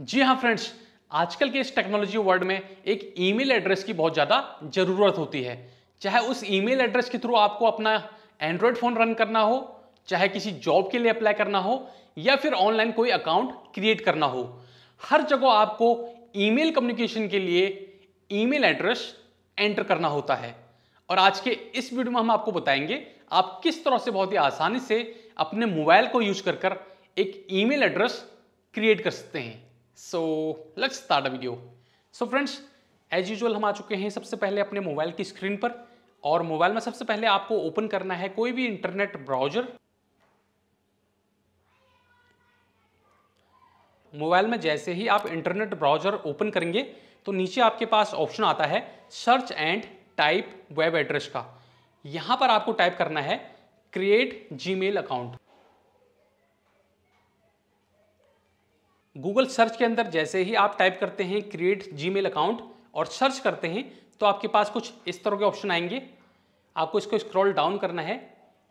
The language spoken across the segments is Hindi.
जी हाँ फ्रेंड्स आजकल के इस टेक्नोलॉजी वर्ल्ड में एक ईमेल एड्रेस की बहुत ज़्यादा ज़रूरत होती है चाहे उस ईमेल एड्रेस के थ्रू आपको अपना एंड्रॉयड फ़ोन रन करना हो चाहे किसी जॉब के लिए अप्लाई करना हो या फिर ऑनलाइन कोई अकाउंट क्रिएट करना हो हर जगह आपको ईमेल कम्युनिकेशन के लिए ईमेल एड्रेस एंटर करना होता है और आज के इस वीडियो में हम आपको बताएंगे आप किस तरह से बहुत ही आसानी से अपने मोबाइल को यूज कर कर एक ईमेल एड्रेस क्रिएट कर सकते हैं so let's start a video so friends as usual हम आ चुके हैं सबसे पहले अपने मोबाइल की स्क्रीन पर और मोबाइल में सबसे पहले आपको ओपन करना है कोई भी इंटरनेट ब्राउजर मोबाइल में जैसे ही आप इंटरनेट ब्राउजर ओपन करेंगे तो नीचे आपके पास ऑप्शन आता है search and type web address का यहां पर आपको टाइप करना है create G account Google search के अंदर जैसे ही आप टाइप करते हैं क्रिएट जी अकाउंट और सर्च करते हैं तो आपके पास कुछ इस तरह के ऑप्शन आएंगे आपको इसको स्क्रॉल डाउन करना है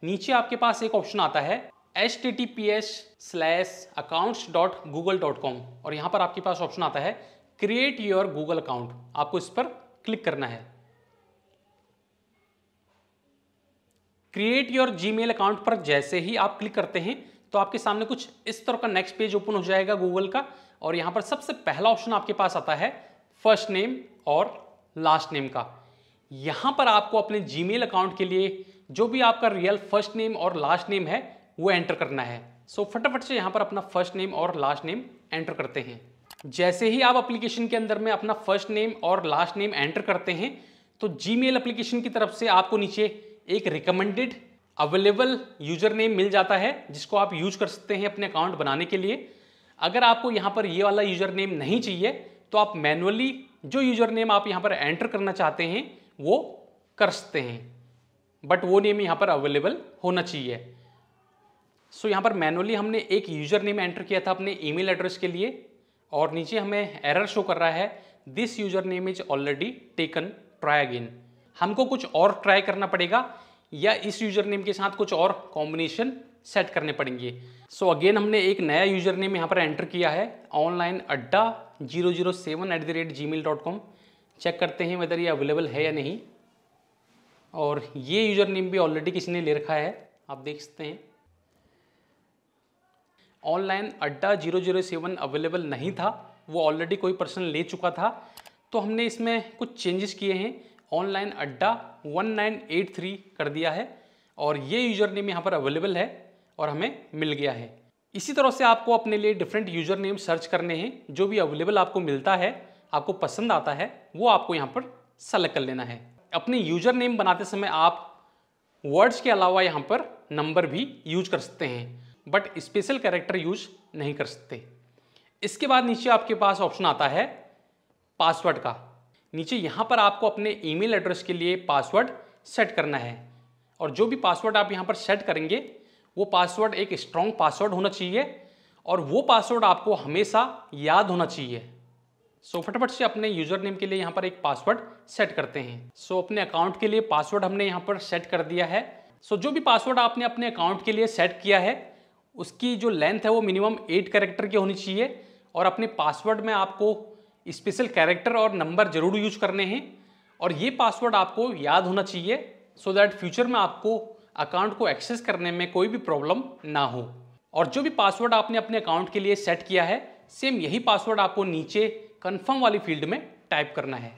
नीचे आपके पास एक ऑप्शन आता है H T T P S slash accounts dot Google dot com और यहाँ पर आपके पास ऑप्शन आता है क्रिएट योर गूगल अकाउंट आपको इस पर क्लिक करना है create your Gmail account पर जैसे ही आप क्लिक करते हैं तो आपके सामने कुछ इस तरह का नेक्स्ट पेज ओपन हो जाएगा गूगल का और यहां पर सबसे पहला ऑप्शन आपके पास आता है फर्स्ट नेम और लास्ट नेम का यहां पर आपको अपने जीमेल अकाउंट के लिए जो भी आपका रियल फर्स्ट नेम और लास्ट नेम है वो एंटर करना है सो फटाफट से यहां पर अपना फर्स्ट नेम और लास्ट नेम एंटर करते हैं जैसे ही आप एप्लीकेशन के अंदर में अपना फर्स्ट नेम और लास्ट नेम एंटर करते हैं तो जी मेल एप्लीकेशन की तरफ से आपको नीचे एक रिकमेंडेड अवेलेबल यूजर नेम मिल जाता है जिसको आप यूज कर सकते हैं अपने अकाउंट बनाने के लिए अगर आपको यहाँ पर ये वाला यूजर नेम नहीं चाहिए तो आप मैनुअली जो यूजर नेम आप यहाँ पर एंटर करना चाहते हैं वो कर सकते हैं बट वो नेम यहाँ पर अवेलेबल होना चाहिए सो so, यहाँ पर मैनुअली हमने एक यूजर नेम एंटर किया था अपने ईमेल एड्रेस के लिए और नीचे हमें एरर शो कर रहा है this username is already taken try again हमको कुछ और ट्राई करना पड़ेगा या इस यूजर नेम के साथ कुछ और कॉम्बिनेशन सेट करने पड़ेंगे सो so अगेन हमने एक नया यूजर नेम यहाँ पर एंटर किया है online adda zero zero seven at the rate Gmail dot com check करते हैं वेदर ये अवेलेबल है या नहीं और ये यूजर नेम भी ऑलरेडी किसी ने ले रखा है आप देख सकते हैं online adda zero zero seven available नहीं था वो ऑलरेडी कोई पर्सन ले चुका था तो हमने इसमें कुछ चेंजेस किए हैं ऑनलाइन अड्डा 1983 कर दिया है और ये यूजर नेम यहाँ पर अवेलेबल है और हमें मिल गया है इसी तरह से आपको अपने लिए डिफरेंट यूजर नेम सर्च करने हैं जो भी अवेलेबल आपको मिलता है आपको पसंद आता है वो आपको यहाँ पर सेलेक्ट कर लेना है अपने यूजर नेम बनाते समय आप वर्ड्स के अलावा यहाँ पर नंबर भी यूज कर सकते हैं बट स्पेशल कैरेक्टर यूज नहीं कर सकते इसके बाद नीचे आपके पास ऑप्शन आता है पासवर्ड का नीचे यहाँ पर आपको अपने ईमेल एड्रेस के लिए पासवर्ड सेट करना है और जो भी पासवर्ड आप यहाँ पर सेट करेंगे वो पासवर्ड एक स्ट्रॉन्ग पासवर्ड होना चाहिए और वो पासवर्ड आपको हमेशा याद होना चाहिए सो so, फटाफट से अपने यूजर नेम के लिए यहाँ पर एक पासवर्ड सेट करते हैं सो so, अपने अकाउंट के लिए पासवर्ड हमने यहाँ पर सेट कर दिया है सो so, जो भी पासवर्ड आपने अपने अकाउंट के लिए सेट किया है उसकी जो लेंथ है वो मिनिमम एट करेक्टर की होनी चाहिए और अपने पासवर्ड में आपको स्पेशल कैरेक्टर और नंबर जरूर यूज करने हैं और ये पासवर्ड आपको याद होना चाहिए सो दैट फ्यूचर में आपको अकाउंट को एक्सेस करने में कोई भी प्रॉब्लम ना हो और जो भी पासवर्ड आपने अपने अकाउंट के लिए सेट किया है सेम यही पासवर्ड आपको नीचे कन्फर्म वाली फील्ड में टाइप करना है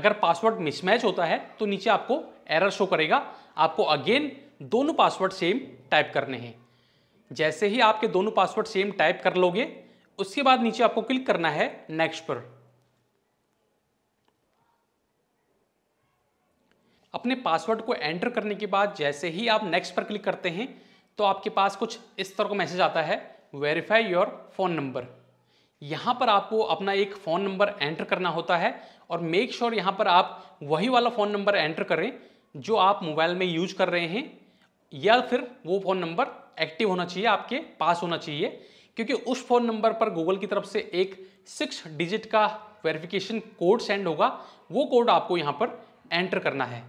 अगर पासवर्ड मिसमैच होता है तो नीचे आपको एरर शो करेगा आपको अगेन दोनों पासवर्ड सेम टाइप करने हैं जैसे ही आपके दोनों पासवर्ड सेम टाइप कर लोगे उसके बाद नीचे आपको क्लिक करना है नेक्स्ट पर अपने पासवर्ड को एंटर करने के बाद जैसे ही आप नेक्स्ट पर क्लिक करते हैं तो आपके पास कुछ इस तरह का मैसेज आता है वेरीफाई योर फोन नंबर यहां पर आपको अपना एक फ़ोन नंबर एंटर करना होता है और मेक श्योर sure यहां पर आप वही वाला फ़ोन नंबर एंटर करें जो आप मोबाइल में यूज कर रहे हैं या फिर वो फ़ोन नंबर एक्टिव होना चाहिए आपके पास होना चाहिए क्योंकि उस फ़ोन नंबर पर गूगल की तरफ से एक सिक्स डिजिट का वेरिफिकेशन कोड सेंड होगा वो कोड आपको यहाँ पर एंटर करना है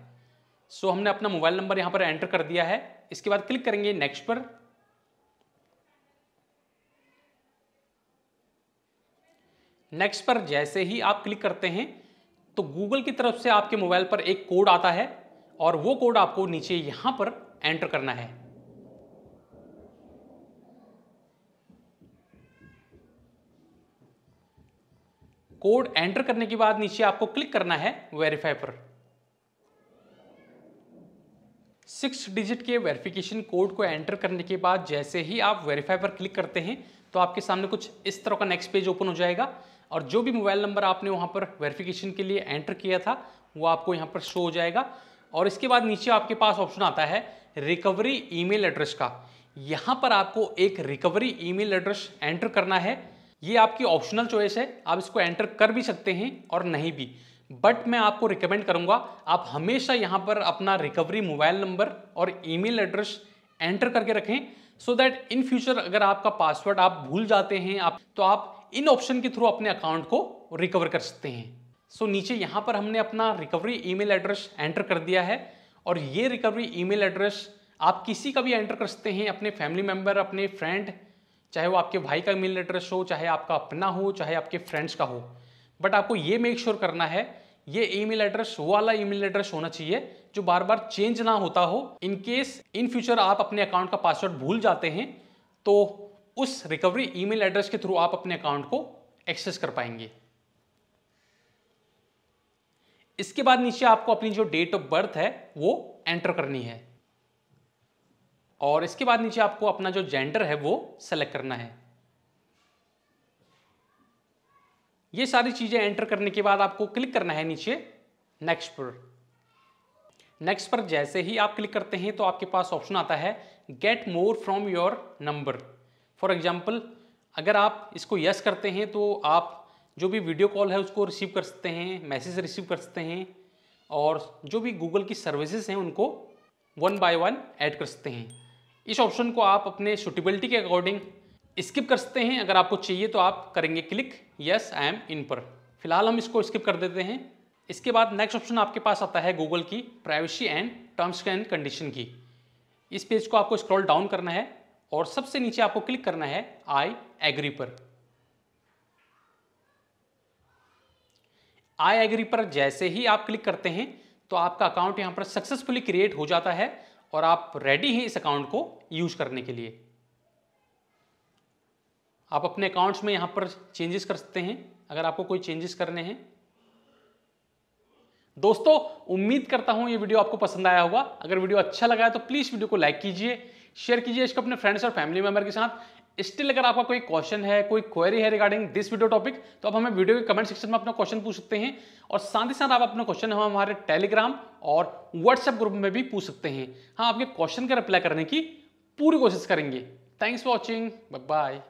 सो so, हमने अपना मोबाइल नंबर यहाँ पर एंटर कर दिया है इसके बाद क्लिक करेंगे नेक्स्ट पर नेक्स्ट पर जैसे ही आप क्लिक करते हैं तो गूगल की तरफ से आपके मोबाइल पर एक कोड आता है और वो कोड आपको नीचे यहाँ पर एंटर करना है कोड एंटर करने के बाद नीचे आपको क्लिक करना है वेरीफाई पर सिक्स डिजिट के वेरिफिकेशन कोड को एंटर करने के बाद जैसे ही आप वेरीफाई पर क्लिक करते हैं तो आपके सामने कुछ इस तरह का नेक्स्ट पेज ओपन हो जाएगा और जो भी मोबाइल नंबर आपने वहां पर वेरिफिकेशन के लिए एंटर किया था वो आपको यहां पर शो हो जाएगा और इसके बाद नीचे आपके पास ऑप्शन आता है रिकवरी ईमेल एड्रेस का यहां पर आपको एक रिकवरी ईमेल एड्रेस एंटर करना है ये आपकी ऑप्शनल चॉइस है आप इसको एंटर कर भी सकते हैं और नहीं भी बट मैं आपको रिकमेंड करूंगा आप हमेशा यहाँ पर अपना रिकवरी मोबाइल नंबर और ईमेल एड्रेस एंटर करके रखें सो दैट इन फ्यूचर अगर आपका पासवर्ड आप भूल जाते हैं आप तो आप इन ऑप्शन के थ्रू अपने अकाउंट को रिकवर कर सकते हैं सो so, नीचे यहाँ पर हमने अपना रिकवरी ईमेल एड्रेस एंटर कर दिया है और ये रिकवरी ईमेल एड्रेस आप किसी का भी एंटर कर सकते हैं अपने फैमिली मेम्बर अपने फ्रेंड चाहे वो आपके भाई का मेल एड्रेस हो चाहे आपका अपना हो चाहे आपके फ्रेंड्स का हो बट आपको ये मेक श्योर sure करना है ये ईमेल एड्रेस वाला वाला ईमेल एड्रेस होना चाहिए जो बार बार चेंज ना होता हो इन केस इन फ्यूचर आप अपने अकाउंट का पासवर्ड भूल जाते हैं तो उस रिकवरी ईमेल एड्रेस के थ्रू आप अपने अकाउंट को एक्सेस कर पाएंगे इसके बाद नीचे आपको अपनी जो डेट ऑफ बर्थ है वो एंटर करनी है और इसके बाद नीचे आपको अपना जो जेंडर है वो सेलेक्ट करना है ये सारी चीज़ें एंटर करने के बाद आपको क्लिक करना है नीचे नेक्स्ट पर नेक्स्ट पर जैसे ही आप क्लिक करते हैं तो आपके पास ऑप्शन आता है get more from your number for example अगर आप इसको यस करते हैं तो आप जो भी वीडियो कॉल है उसको रिसीव कर सकते हैं मैसेज रिसीव कर सकते हैं और जो भी गूगल की सर्विसेज हैं उनको वन बाय वन ऐड कर सकते हैं इस ऑप्शन को आप अपने सुटेबिलिटी के अकॉर्डिंग स्किप कर सकते हैं अगर आपको चाहिए तो आप करेंगे click yes I am in पर फिलहाल हम इसको स्किप कर देते हैं इसके बाद नेक्स्ट ऑप्शन आपके पास आता है गूगल की privacy and terms and condition की इस पेज को आपको स्क्रॉल डाउन करना है और सबसे नीचे आपको क्लिक करना है आई एग्री पर आई एग्री पर जैसे ही आप क्लिक करते हैं तो आपका अकाउंट यहां पर सक्सेसफुली क्रिएट हो जाता है और आप रेडी हैं इस अकाउंट को यूज करने के लिए आप अपने अकाउंट्स में यहां पर चेंजेस कर सकते हैं अगर आपको कोई चेंजेस करने हैं दोस्तों उम्मीद करता हूं ये वीडियो आपको पसंद आया होगा अगर वीडियो अच्छा लगा है तो प्लीज़ वीडियो को लाइक कीजिए शेयर कीजिए इसको अपने फ्रेंड्स और फैमिली मेंबर के साथ स्टिल अगर आपका कोई क्वेश्चन है कोई क्वेरी है रिगार्डिंग दिस वीडियो टॉपिक तो आप हमें वीडियो के कमेंट सेक्शन में अपना क्वेश्चन पूछ सकते हैं और साथ ही साथ आप अपना क्वेश्चन हम हमारे टेलीग्राम और व्हाट्सएप ग्रुप में भी पूछ सकते हैं हम हाँ, आपके क्वेश्चन का रिप्लाई करने की पूरी कोशिश करेंगे थैंक्स फॉर वॉचिंग बाय